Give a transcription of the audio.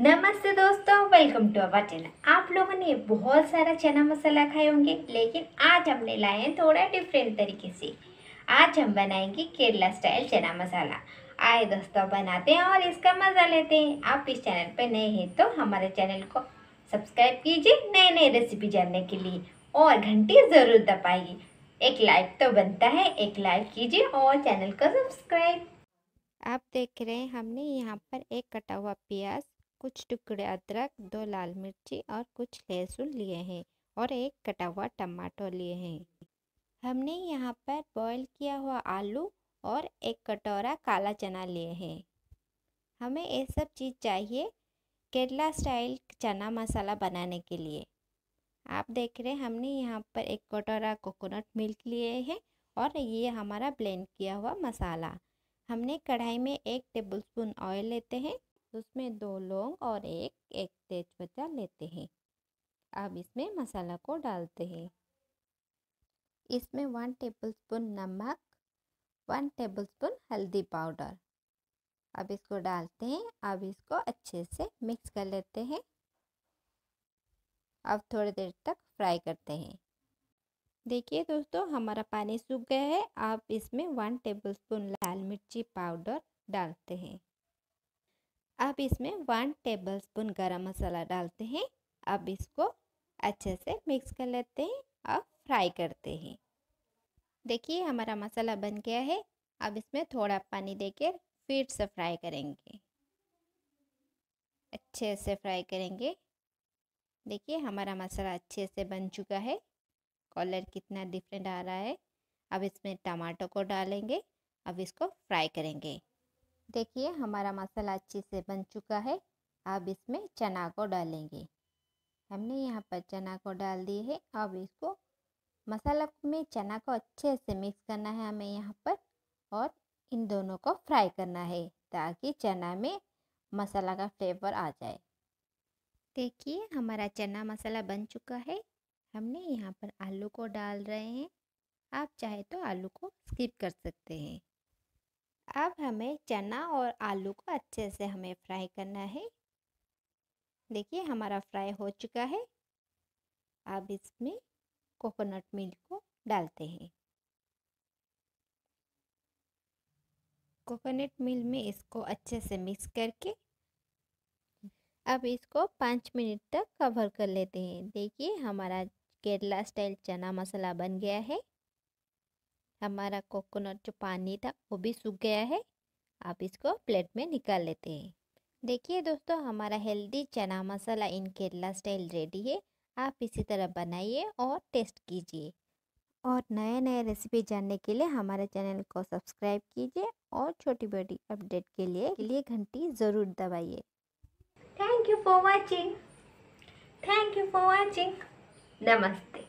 नमस्ते दोस्तों welcome to our channel आप लोगों ने बहुत सारा चना मसाला खाए होंगे लेकिन आज हमने लाए हैं थोड़ा डिफरेंट तरीके से आज हम बनाएंगे केरला स्टाइल चना मसाला आए दोस्तों बनाते हैं और इसका मज़ा लेते हैं आप इस चैनल पर नए हैं तो हमारे चैनल को सब्सक्राइब कीजिए नए नए रेसिपी जानने के लिए और घंटी ज़रूर दबाइए एक लाइक तो बनता है एक लाइक कीजिए और चैनल को सब्सक्राइब आप देख रहे हैं हमने यहाँ पर एक कटा हुआ प्याज कुछ टुकड़े अदरक दो लाल मिर्ची और कुछ लहसुन लिए हैं और एक कटा हुआ टमाटर लिए हैं हमने यहाँ पर बॉईल किया हुआ आलू और एक कटोरा काला चना लिए हैं हमें ये सब चीज़ चाहिए केरला स्टाइल चना मसाला बनाने के लिए आप देख रहे हैं हमने यहाँ पर एक कटोरा कोकोनट मिल्क लिए हैं और ये हमारा ब्लेंड किया हुआ मसाला हमने कढ़ाई में एक टेबलस्पून ऑयल लेते हैं उसमें दो लौंग और एक एक पत्ता लेते हैं अब इसमें मसाला को डालते हैं इसमें वन टेबलस्पून नमक वन टेबलस्पून हल्दी पाउडर अब इसको डालते हैं अब इसको अच्छे से मिक्स कर लेते हैं अब थोड़ी देर तक फ्राई करते हैं देखिए दोस्तों हमारा पानी सूख गया है अब इसमें वन टेबलस्पून लाल मिर्ची पाउडर डालते हैं अब इसमें वन टेबल स्पून गर्म मसाला डालते हैं अब इसको अच्छे से मिक्स कर लेते हैं और फ्राई करते हैं देखिए हमारा मसाला बन गया है अब इसमें थोड़ा पानी देकर फिर से फ्राई करेंगे अच्छे से फ्राई करेंगे देखिए हमारा मसाला अच्छे से बन चुका है कलर कितना डिफरेंट आ रहा है अब इसमें टमाटो को डालेंगे अब इसको फ्राई करेंगे देखिए हमारा मसाला अच्छे से बन चुका है अब इसमें चना को डालेंगे हमने यहाँ पर चना को डाल दिए है अब इसको मसाला में चना को अच्छे से मिक्स करना है हमें यहाँ पर और इन दोनों को फ्राई करना है ताकि चना में मसाला का फ्लेवर आ जाए देखिए हमारा चना मसाला बन चुका है हमने यहाँ पर आलू को डाल रहे हैं आप चाहे तो आलू को स्किप कर सकते हैं अब हमें चना और आलू को अच्छे से हमें फ्राई करना है देखिए हमारा फ्राई हो चुका है अब इसमें कोकोनट मिल्क को डालते हैं कोकोनट मिल्क में इसको अच्छे से मिक्स करके अब इसको पाँच मिनट तक कवर कर लेते हैं देखिए हमारा केरला स्टाइल चना मसाला बन गया है हमारा कोकोनट जो पानी था वो भी सूख गया है आप इसको प्लेट में निकाल लेते हैं देखिए दोस्तों हमारा healthy chana masala in Kerala style ready है आप इसी तरह बनाइए और टेस्ट कीजिए और नए नए रेसिपी जानने के लिए हमारे चैनल को सब्सक्राइब कीजिए और छोटी बड़ी अपडेट के लिए के लिए घंटी ज़रूर दबाइए thank you for watching thank you for watching नमस्ते